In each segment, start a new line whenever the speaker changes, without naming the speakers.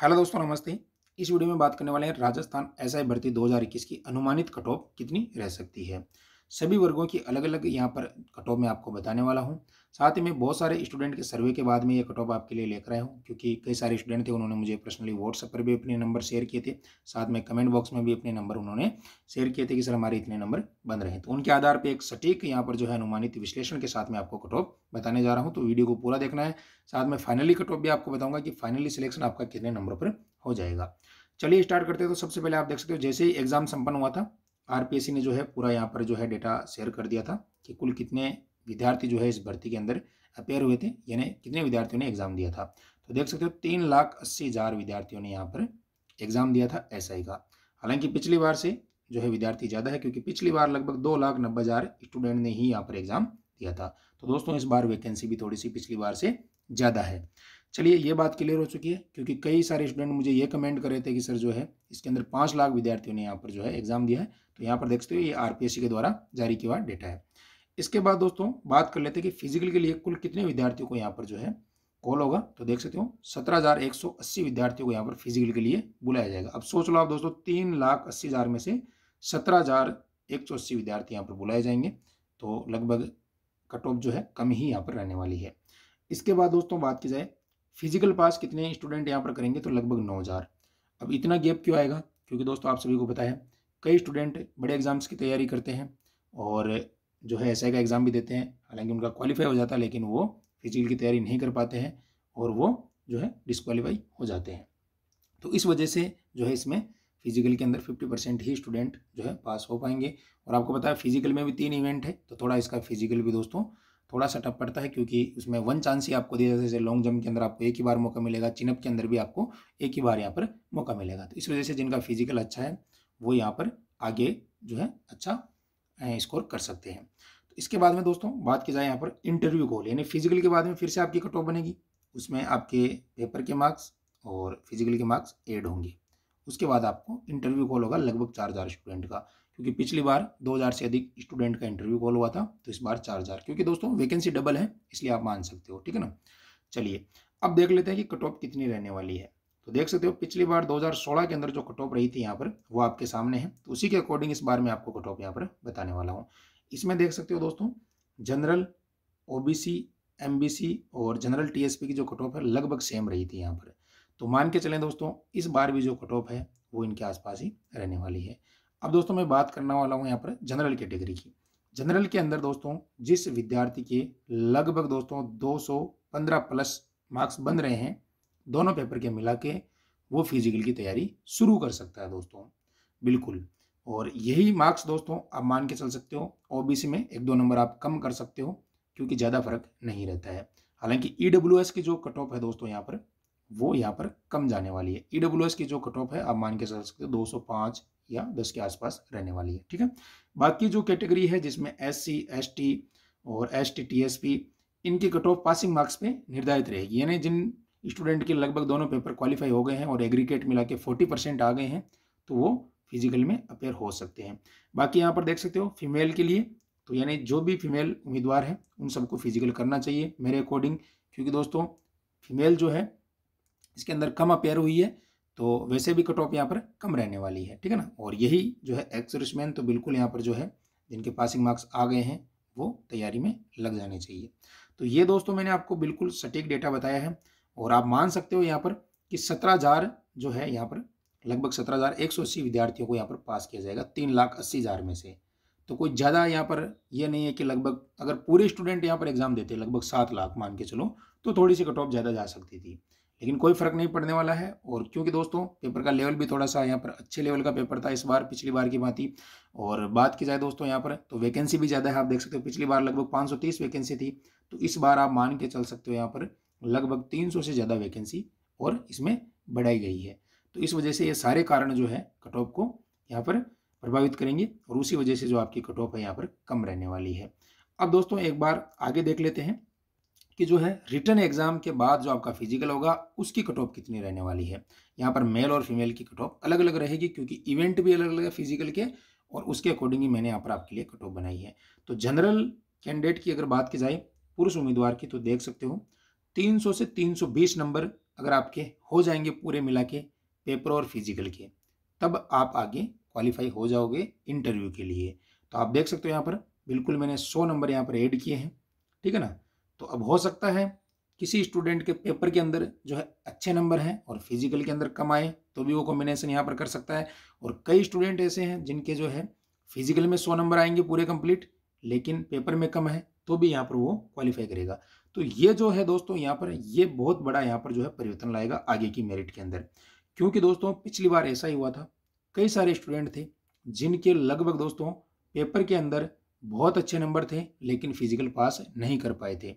hello दोस्तों नमस्ते इस वीडियो में बात करने वाले हैं राजस्थान एसआई भर्ती 2021 की अनुमानित कट ऑफ कितनी रह सकती है सभी वर्गों की अलग अलग यहाँ पर कट ऑफ में आपको बताने वाला हूँ साथ ही मैं बहुत सारे स्टूडेंट के सर्वे के बाद में ये कट ऑफ आपके लिए लेकर आया हूँ क्योंकि कई सारे स्टूडेंट थे उन्होंने मुझे पर्सनली व्हाट्सएप पर भी अपने नंबर शेयर किए थे साथ में कमेंट बॉक्स में भी अपने नंबर उन्होंने शेयर किए थे कि सर हमारे इतने नंबर बन रहे हैं तो उनके आधार पर एक सटीक यहाँ पर जो है अनुमानित विश्लेषण के साथ में आपको कट ऑफ बताने जा रहा हूँ तो वीडियो को पूरा देखना है साथ में फाइनली कट ऑफ भी आपको बताऊँगा कि फाइनली सिलेक्शन आपका कितने नंबर पर हो जाएगा चलिए स्टार्ट करते हैं तो सबसे पहले आप देख सकते हो जैसे ही एग्जाम संपन्न हुआ था आरपीएससी ने जो है पूरा यहाँ पर जो है डेटा शेयर कर दिया था कि कुल कितने विद्यार्थी जो है इस भर्ती के अंदर अपेयर हुए थे यानी कितने विद्यार्थियों ने एग्जाम दिया था तो देख सकते हो तीन लाख अस्सी हज़ार विद्यार्थियों ने यहाँ पर एग्जाम दिया था एसआई का हालांकि पिछली बार से जो है विद्यार्थी ज़्यादा है क्योंकि पिछली बार लगभग दो लाख नब्बे हज़ार स्टूडेंट ने ही यहाँ पर एग्जाम दिया था तो दोस्तों इस बार वैकेंसी भी थोड़ी सी पिछली बार से ज़्यादा है चलिए ये बात क्लियर हो चुकी है क्योंकि कई सारे स्टूडेंट मुझे ये कमेंट कर रहे थे कि सर जो है इसके अंदर पाँच लाख विद्यार्थियों ने यहाँ पर जो है एग्जाम दिया है तो यहाँ पर देखते हो ये आर के द्वारा जारी किया हुआ डेटा है इसके बाद दोस्तों बात कर लेते हैं कि फिजिकल के लिए कुल कितने विद्यार्थियों को यहाँ पर जो है कॉल होगा तो देख सकते हो सत्रह हज़ार एक सौ अस्सी विद्यार्थियों को यहाँ पर फिजिकल के लिए बुलाया जाएगा अब सोच लो आप दोस्तों तीन लाख अस्सी हज़ार में से सत्रह हज़ार एक सौ अस्सी विद्यार्थी यहाँ पर बुलाए जाएंगे तो लगभग कट ऑफ जो है कम ही यहाँ पर रहने वाली है इसके बाद दोस्तों बात की जाए फिजिकल पास कितने स्टूडेंट यहाँ पर करेंगे तो लगभग नौ हज़ार अब इतना गैप क्यों आएगा क्योंकि दोस्तों आप सभी को पता है कई स्टूडेंट बड़े एग्ज़ाम्स की तैयारी करते हैं और जो है ऐसा का एग्ज़ाम भी देते हैं हालांकि उनका क्वालिफाई हो जाता है लेकिन वो फिजिकल की तैयारी नहीं कर पाते हैं और वो जो है डिसक्वालीफाई हो जाते हैं तो इस वजह से जो है इसमें फिजिकल के अंदर फिफ्टी परसेंट ही स्टूडेंट जो है पास हो पाएंगे और आपको पता है फिजिकल में भी तीन इवेंट है तो थोड़ा इसका फिजिकल भी दोस्तों थोड़ा सा टफ पड़ता है क्योंकि उसमें वन चांस ही आपको दिया जाता है जैसे लॉन्ग जंप के अंदर आपको एक ही बार मौका मिलेगा चिनअप के अंदर भी आपको एक ही बार यहाँ पर मौका मिलेगा तो इस वजह से जिनका फिजिकल अच्छा है वो यहाँ पर आगे जो है अच्छा स्कोर कर सकते हैं तो इसके बाद में दोस्तों बात की जाए यहाँ पर इंटरव्यू कॉल यानी फिजिकल के बाद में फिर से आपकी कट ऑफ बनेगी उसमें आपके पेपर के मार्क्स और फिजिकल के मार्क्स एड होंगे उसके बाद आपको इंटरव्यू कॉल होगा लगभग चार हज़ार स्टूडेंट का क्योंकि पिछली बार 2000 से अधिक स्टूडेंट का इंटरव्यू कॉल हुआ था तो इस बार 4000 क्योंकि दोस्तों वैकेंसी डबल है इसलिए आप मान सकते हो ठीक है ना चलिए अब देख लेते हैं कि कट ऑफ कितनी रहने वाली है तो देख सकते हो पिछली बार 2016 के अंदर जो कट ऑफ रही थी यहाँ पर वो आपके सामने है तो उसी के अकॉर्डिंग इस बार मैं आपको कट ऑफ यहाँ पर बताने वाला हूँ इसमें देख सकते हो दोस्तों जनरल ओ बी और जनरल टीएसपी की जो कट ऑफ है लगभग सेम रही थी यहाँ पर तो मान के चलें दोस्तों इस बार भी जो कट ऑफ है वो इनके आसपास ही रहने वाली है अब दोस्तों मैं बात करने वाला हूँ यहाँ पर जनरल कैटेगरी की जनरल के अंदर दोस्तों जिस विद्यार्थी के लगभग दोस्तों 215 प्लस मार्क्स बन रहे हैं दोनों पेपर के मिला के वो फिजिकल की तैयारी शुरू कर सकता है दोस्तों बिल्कुल और यही मार्क्स दोस्तों आप मान के चल सकते हो सी में एक दो नंबर आप कम कर सकते हो क्योंकि ज़्यादा फर्क नहीं रहता है हालांकि ई e की जो कट ऑफ है दोस्तों यहाँ पर वो यहाँ पर कम जाने वाली है ई e की जो कट ऑफ है आप मान के चल सकते हो दो या दस के आसपास रहने वाली है ठीक है बाकी जो कैटेगरी है जिसमें एस सी एस टी और S T T S P इनकी कट ऑफ पासिंग मार्क्स पे निर्धारित रहेगी यानी जिन स्टूडेंट के लगभग दोनों पेपर क्वालिफाई हो गए हैं और एग्रीकेट मिला के फोर्टी परसेंट आ गए हैं तो वो फिजिकल में अपेयर हो सकते हैं बाकी यहाँ पर देख सकते हो फीमेल के लिए तो यानी जो भी फीमेल उम्मीदवार है उन सबको फिजिकल करना चाहिए मेरे अकॉर्डिंग क्योंकि दोस्तों फीमेल जो है इसके अंदर कम अपेयर हुई है तो वैसे भी कट ऑफ यहाँ पर कम रहने वाली है ठीक है ना और यही जो है एक्स रिश्मेन तो बिल्कुल यहाँ पर जो है जिनके पासिंग मार्क्स आ गए हैं वो तैयारी में लग जाने चाहिए तो ये दोस्तों मैंने आपको बिल्कुल सटीक डेटा बताया है और आप मान सकते हो यहाँ पर कि सत्रह हज़ार जो है यहाँ पर लगभग सत्रह हज़ार एक सौ अस्सी विद्यार्थियों को यहाँ पर पास किया जाएगा तीन लाख अस्सी हज़ार में से तो कोई ज़्यादा यहाँ पर यह नहीं है कि लगभग अगर पूरे स्टूडेंट यहाँ पर एग्ज़ाम देते लगभग सात लाख मान के चलो तो थोड़ी सी कट ऑफ ज़्यादा जा सकती थी लेकिन कोई फ़र्क नहीं पड़ने वाला है और क्योंकि दोस्तों पेपर का लेवल भी थोड़ा सा यहाँ पर अच्छे लेवल का पेपर था इस बार पिछली बार की ही और बात की जाए दोस्तों यहाँ पर तो वैकेंसी भी ज़्यादा है आप देख सकते हो पिछली बार लगभग 530 वैकेंसी थी तो इस बार आप मान के चल सकते हो यहाँ पर लगभग तीन से ज़्यादा वैकेंसी और इसमें बढ़ाई गई है तो इस वजह से ये सारे कारण जो है कट ऑफ को यहाँ पर प्रभावित करेंगे और उसी वजह से जो आपकी कट ऑफ है यहाँ पर कम रहने वाली है अब दोस्तों एक बार आगे देख लेते हैं कि जो है रिटर्न एग्जाम के बाद जो आपका फिजिकल होगा उसकी कट ऑफ कितनी रहने वाली है यहाँ पर मेल और फीमेल की कट ऑफ अलग अलग रहेगी क्योंकि इवेंट भी अलग अलग है फिजिकल के और उसके अकॉर्डिंग ही मैंने यहाँ पर आपके लिए कट ऑफ बनाई है तो जनरल कैंडिडेट की अगर बात की जाए पुरुष उम्मीदवार की तो देख सकते हो 300 से 320 नंबर अगर आपके हो जाएंगे पूरे मिला के पेपर और फिजिकल के तब आप आगे क्वालिफाई हो जाओगे इंटरव्यू के लिए तो आप देख सकते हो यहाँ पर बिल्कुल मैंने सौ नंबर यहाँ पर एड किए हैं ठीक है ना तो अब हो सकता है किसी स्टूडेंट के पेपर के अंदर जो है अच्छे नंबर हैं और फिजिकल के अंदर कम आए तो भी वो कॉम्बिनेशन यहाँ पर कर सकता है और कई स्टूडेंट ऐसे हैं जिनके जो है फिजिकल में सौ नंबर आएंगे पूरे कंप्लीट लेकिन पेपर में कम है तो भी यहाँ पर वो क्वालिफाई करेगा तो ये जो है दोस्तों यहाँ पर ये बहुत बड़ा यहाँ पर जो है परिवर्तन लाएगा आगे की मेरिट के अंदर क्योंकि दोस्तों पिछली बार ऐसा ही हुआ था कई सारे स्टूडेंट थे जिनके लगभग दोस्तों पेपर के अंदर बहुत अच्छे नंबर थे लेकिन फिजिकल पास नहीं कर पाए थे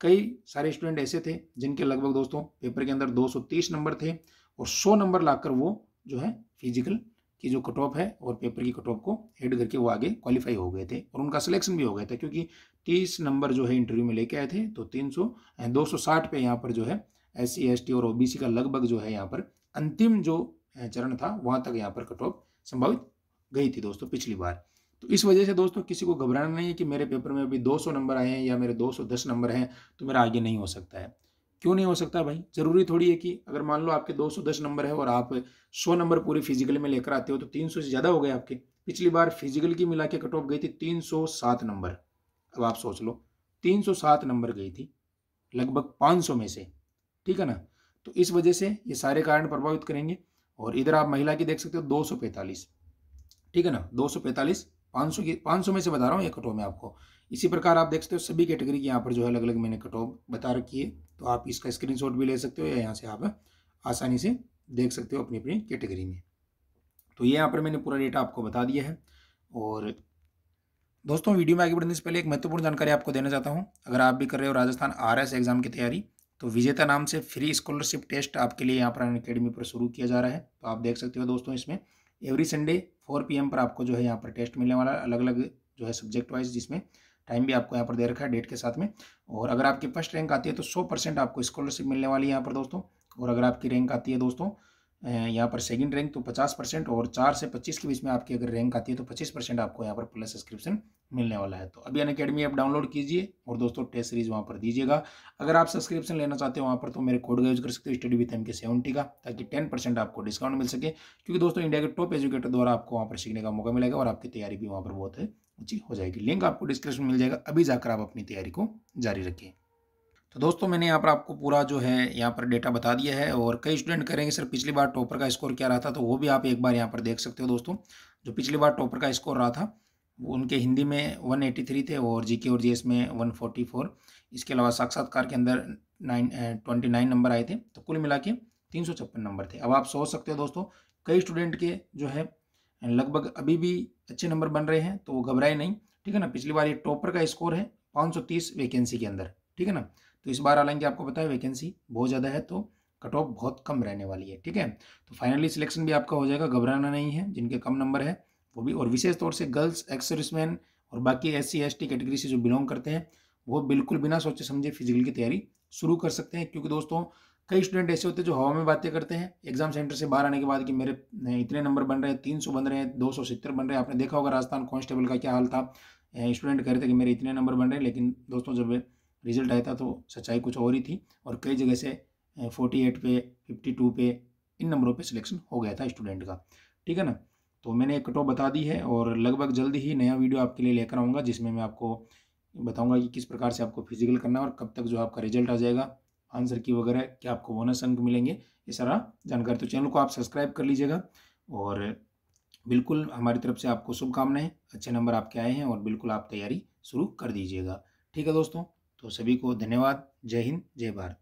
कई सारे स्टूडेंट ऐसे थे जिनके लगभग दोस्तों पेपर के अंदर 230 नंबर थे और 100 नंबर लाकर वो जो है फिजिकल की जो कट ऑफ है और पेपर की कट ऑफ को हेड करके वो आगे क्वालिफाई हो गए थे और उनका सिलेक्शन भी हो गया था क्योंकि 30 नंबर जो है इंटरव्यू में लेके आए थे तो 300 दो पे यहाँ पर जो है एस सी और ओ का लगभग जो है यहाँ पर अंतिम जो चरण था वहाँ तक यहाँ पर कट ऑफ संभावित गई थी दोस्तों पिछली बार तो इस वजह से दोस्तों किसी को घबराना नहीं है कि मेरे पेपर में अभी 200 नंबर आए हैं या मेरे 210 नंबर हैं तो मेरा आगे नहीं हो सकता है क्यों नहीं हो सकता भाई ज़रूरी थोड़ी है कि अगर मान लो आपके 210 नंबर है और आप 100 नंबर पूरी फिजिकल में लेकर आते हो तो 300 से ज़्यादा हो गए आपके पिछली बार फिजिकल की मिला के कट ऑफ गई थी तीन नंबर अब आप सोच लो तीन नंबर गई थी लगभग पाँच में से ठीक है ना तो इस वजह से ये सारे कारण प्रभावित करेंगे और इधर आप महिला की देख सकते हो दो ठीक है ना दो पाँच सौ की पाँच सौ में से बता रहा हूँ ये कटो में आपको इसी प्रकार आप देख सकते हो सभी कैटेगरी की यहाँ पर जो है अलग अलग मैंने कटो बता रखी है तो आप इसका स्क्रीनशॉट भी ले सकते हो या यहाँ से आप आसानी से देख सकते हो अपनी अपनी कैटेगरी में तो ये यहाँ पर मैंने पूरा डेटा आपको बता दिया है और दोस्तों वीडियो में आगे बढ़ने से पहले एक महत्वपूर्ण जानकारी आपको देना चाहता हूँ अगर आप भी कर रहे हो राजस्थान आर एग्ज़ाम की तैयारी तो विजेता नाम से फ्री स्कॉलरशिप टेस्ट आपके लिए यहाँ पर अकेडमी पर शुरू किया जा रहा है तो आप देख सकते हो दोस्तों इसमें एवरी संडे फोर पी पर आपको जो है यहाँ पर टेस्ट मिलने वाला अलग अलग जो है सब्जेक्ट वाइज जिसमें टाइम भी आपको यहाँ पर दे रखा है डेट के साथ में और अगर आपकी फर्स्ट रैंक आती है तो सौ परसेंट आपको स्कॉलरशिप मिलने वाली है यहाँ पर दोस्तों और अगर आपकी रैंक आती है दोस्तों यहाँ पर सेकंड रैंक तो 50 परसेंट और चार से 25 के बीच में आपकी अगर रैंक आती है तो 25 परसेंट आपको यहाँ पर प्लस सब्सक्रिप्शन मिलने वाला है तो अभी अन अकेडमी आप डाउनलोड कीजिए और दोस्तों टेस्ट सीरीज वहाँ पर दीजिएगा अगर आप सब्सक्रिप्शन लेना चाहते हो वहाँ पर तो मेरे कोड का यूज कर सकते हो study with M K seventy का ताकि टेन परसेंट आपको डिस्काउंट मिल सके क्योंकि दोस्तों इंडिया के टॉप एजुकेटर द्वारा आपको वहाँ पर सीखने का मौका मिलेगा और आपकी तैयारी भी वहाँ पर बहुत अच्छी हो जाएगी लिंक आपको डिस्क्रिप्शन मिल जाएगा अभी जाकर आप अपनी तैयारी को जारी रखें तो दोस्तों मैंने यहाँ पर आपको पूरा जो है यहाँ पर डेटा बता दिया है और कई स्टूडेंट करेंगे सर पिछली बार टॉपर का स्कोर क्या रहा था तो वो भी आप एक बार यहाँ पर देख सकते हो दोस्तों जो पिछली बार टॉपर का स्कोर रहा था वो उनके हिंदी में 183 थे और जीके और जीएस में 144 इसके अलावा साक्षात्कार के अंदर नाइन ट्वेंटी नाइन नंबर आए थे तो कुल मिला के तीन सौ छप्पन नंबर थे अब आप सोच सकते हो दोस्तों कई स्टूडेंट के जो है लगभग अभी भी अच्छे नंबर बन रहे हैं तो वो घबराए नहीं ठीक है ना पिछली बार ये टॉपर का स्कोर है पाँच सौ तीस वैकेंसी के अंदर ठीक है ना तो इस बार हालांकि आपको पता है वैकेंसी बहुत ज़्यादा है तो कट ऑफ बहुत कम रहने वाली है ठीक है तो फाइनली सिलेक्शन भी आपका हो जाएगा घबराना नहीं है जिनके कम नंबर है वो भी और विशेष तौर से गर्ल्स एक्स और बाकी S C S T category से जो बिलोंग करते हैं वो बिल्कुल बिना सोचे समझे फिजिकल की तैयारी शुरू कर सकते हैं क्योंकि दोस्तों कई स्टूडेंट ऐसे होते हैं जो हवा में बातें करते हैं एग्जाम सेंटर से बाहर आने के बाद कि मेरे इतने नंबर बन रहे हैं तीन सौ बन रहे हैं दो सौ सत्तर बन रहे हैं आपने देखा होगा राजस्थान कांस्टेबल का क्या हाल था स्टूडेंट कह रहे थे कि मेरे इतने नंबर बन रहे हैं लेकिन दोस्तों जब रिजल्ट आया था तो सच्चाई कुछ और ही थी और कई जगह से फोर्टी एट पे फिफ्टी टू पे इन नंबरों पे सिलेक्शन हो गया था स्टूडेंट का ठीक है ना तो मैंने एक कटो बता दी है और लगभग जल्द ही नया वीडियो आपके लिए लेकर आऊँगा जिसमें मैं आपको बताऊँगा कि किस प्रकार से आपको फिजिकल करना है और कब तक जो आपका रिजल्ट आ जाएगा आंसर की वगैरह क्या आपको बोनस अंक मिलेंगे ये सारा जानकारी तो चैनल को आप सब्सक्राइब कर लीजिएगा और बिल्कुल हमारी तरफ से आपको शुभकामनाएं अच्छे नंबर आपके आए हैं और बिल्कुल आप तैयारी शुरू कर दीजिएगा ठीक है दोस्तों तो सभी को धन्यवाद जय हिंद जय भारत